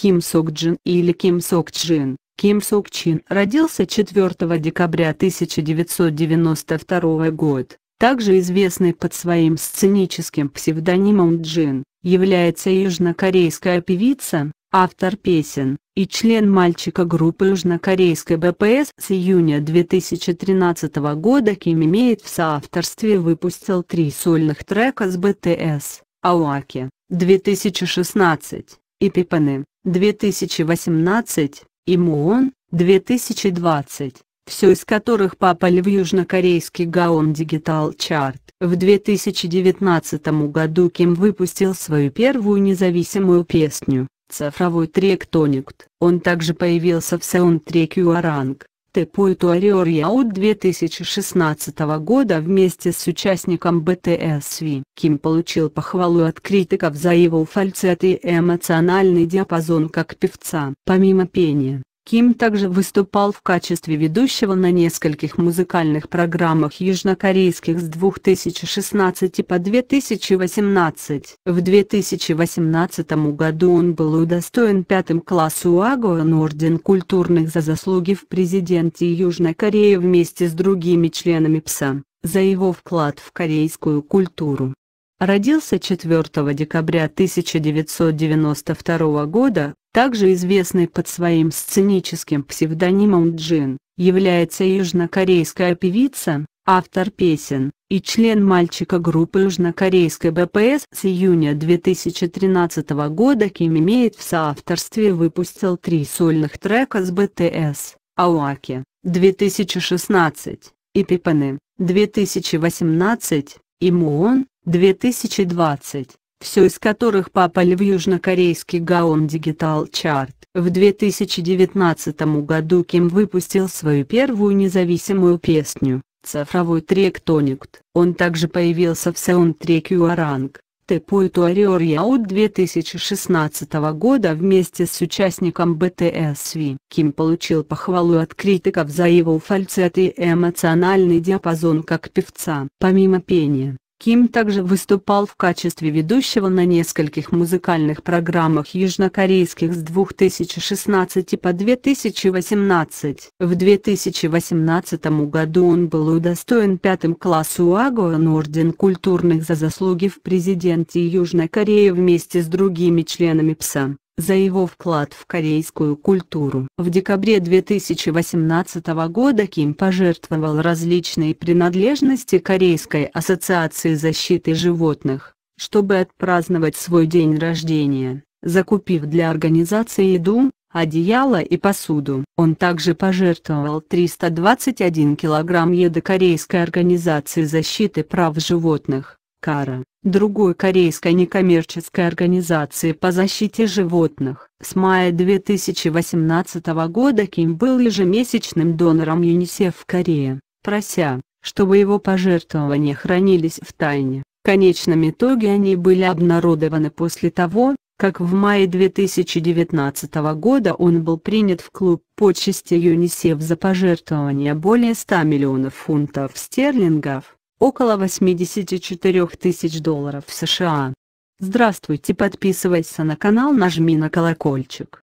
Ким Сок Джин или Ким Сок Чжин, Ким Сок Чин родился 4 декабря 1992 года, также известный под своим сценическим псевдонимом Джин, является южнокорейская певица, автор песен, и член мальчика группы южнокорейской БПС с июня 2013 года Ким имеет в соавторстве выпустил три сольных трека с БТС, Ауаки, 2016, и Пипаны, 2018 и МУОН 2020, все из которых попали в южнокорейский Gaon Digital Chart. В 2019 году Ким выпустил свою первую независимую песню, цифровой трек Тоникт. Он также появился в саундтреке Уаранг, Пуэтуарио Риаут 2016 года вместе с участником БТСВ. Ким получил похвалу от критиков за его фальцет и эмоциональный диапазон как певца. Помимо пения, Ким также выступал в качестве ведущего на нескольких музыкальных программах южнокорейских с 2016 по 2018. В 2018 году он был удостоен пятым классу Агуан Орден культурных за заслуги в президенте Южной Кореи вместе с другими членами ПСА, за его вклад в корейскую культуру родился 4 декабря 1992 года также известный под своим сценическим псевдонимом Джин, является южнокорейская певица, автор песен, и член мальчика группы южнокорейской БПС с июня 2013 года Ким имеет в соавторстве выпустил три сольных трека с БТС, Ауаки, 2016, и Пипаны, 2018, и Муон, 2020 все из которых попали в южнокорейский Gaon Digital Chart. В 2019 году Ким выпустил свою первую независимую песню, цифровой трек Тоникт. Он также появился в саундтреке Уаранг, Тепой Туариор Яут 2016 года вместе с участником BTSV. Ким получил похвалу от критиков за его фальцет и эмоциональный диапазон как певца. Помимо пения, Ким также выступал в качестве ведущего на нескольких музыкальных программах южнокорейских с 2016 по 2018. В 2018 году он был удостоен пятым классу Агуан Орден культурных за заслуги в президенте Южной Кореи вместе с другими членами ПСА за его вклад в корейскую культуру. В декабре 2018 года Ким пожертвовал различные принадлежности Корейской ассоциации защиты животных, чтобы отпраздновать свой день рождения, закупив для организации еду, одеяло и посуду. Он также пожертвовал 321 килограмм еды Корейской организации защиты прав животных. Кара, другой корейской некоммерческой организации по защите животных. С мая 2018 года Ким был ежемесячным донором ЮНИСЕФ в Корее, прося, чтобы его пожертвования хранились в тайне. В конечном итоге они были обнародованы после того, как в мае 2019 года он был принят в клуб почести ЮНИСЕФ за пожертвования более 100 миллионов фунтов стерлингов около 84 тысяч долларов США. Здравствуйте, подписывайся на канал, нажми на колокольчик.